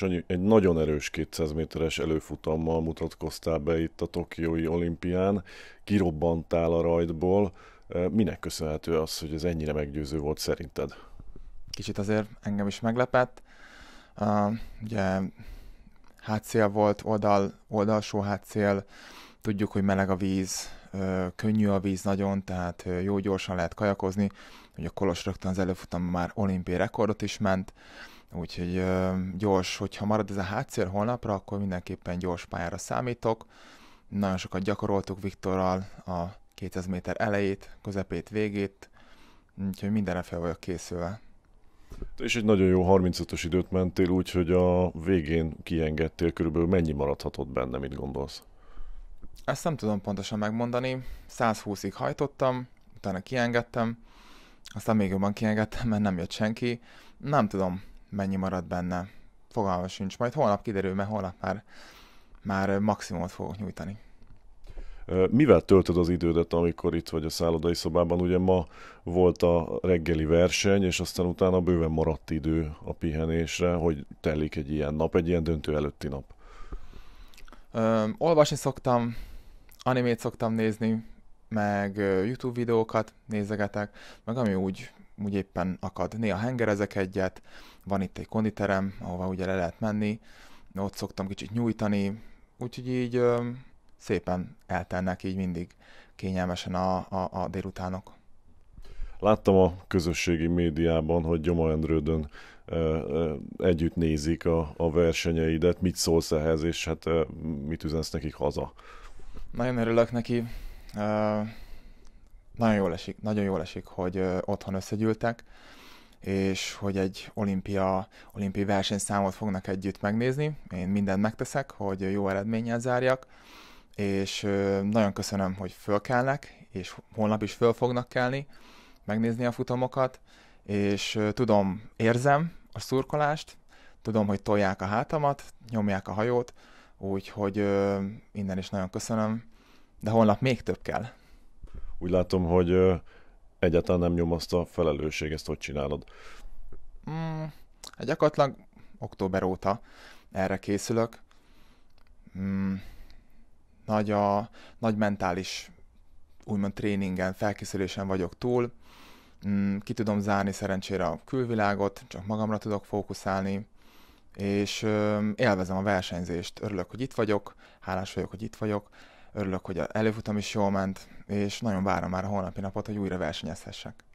Sanyi, egy nagyon erős 200 méteres előfutammal mutatkoztál be itt a Tokiói olimpián, kirobbantál a rajtból. Minek köszönhető az, hogy ez ennyire meggyőző volt szerinted? Kicsit azért engem is meglepett. Uh, ugye hátszél volt, oldal, oldalsó hátszél, tudjuk, hogy meleg a víz, könnyű a víz nagyon, tehát jó gyorsan lehet kajakozni, hogy a Kolos rögtön az előfutam már olimpiai rekordot is ment, Úgyhogy gyors, hogyha marad ez a hátszér holnapra, akkor mindenképpen gyors pályára számítok. Nagyon sokat gyakoroltuk Viktorral a 200 méter elejét, közepét, végét, úgyhogy mindenre fel vagyok készülve. És egy nagyon jó 35-ös időt mentél, úgyhogy a végén kiengedtél, körülbelül mennyi maradhatott benne, mit gondolsz? Ezt nem tudom pontosan megmondani. 120-ig hajtottam, utána kiengedtem, aztán még jobban kiengedtem, mert nem jött senki. Nem tudom, mennyi marad benne, fogalma sincs. Majd holnap kiderül, mert holnap már, már maximumot fogok nyújtani. Mivel töltöd az idődet, amikor itt vagy a szállodai szobában? Ugye ma volt a reggeli verseny, és aztán utána bőven maradt idő a pihenésre, hogy telik egy ilyen nap, egy ilyen döntő előtti nap. Ö, olvasni szoktam, animét szoktam nézni, meg YouTube videókat nézegetek, meg ami úgy úgy éppen akad. Néha hengerezek egyet, van itt egy konditerem, ahova ugye le lehet menni, ott szoktam kicsit nyújtani, úgyhogy így ö, szépen eltennek így mindig kényelmesen a, a, a délutánok. Láttam a közösségi médiában, hogy Gyoma Endrődön együtt nézik a, a versenyeidet. Mit szólsz ehhez, és hát mit üzensz nekik haza? Nagyon örülök neki nagyon jól esik, nagyon jól esik hogy otthon összegyűltek, és hogy egy olimpia, olimpiai versenyszámot fognak együtt megnézni. Én mindent megteszek, hogy jó eredménnyel zárjak, és nagyon köszönöm, hogy fölkelnek, és holnap is föl fognak kelni, megnézni a futamokat, és tudom, érzem a szurkolást, tudom, hogy tolják a hátamat, nyomják a hajót, úgyhogy innen is nagyon köszönöm, de holnap még több kell úgy látom, hogy egyáltalán nem nyom azt a felelősség, ezt hogy csinálod? Mm, gyakorlatilag október óta erre készülök. Mm, nagy, a, nagy mentális úgymond tréningen, felkészülésen vagyok túl. Mm, ki tudom zárni szerencsére a külvilágot, csak magamra tudok fókuszálni, és ö, élvezem a versenyzést. Örülök, hogy itt vagyok, hálás vagyok, hogy itt vagyok, Örülök, hogy előfutam is jól ment, és nagyon várom már a holnapi napot, hogy újra versenyezhessek.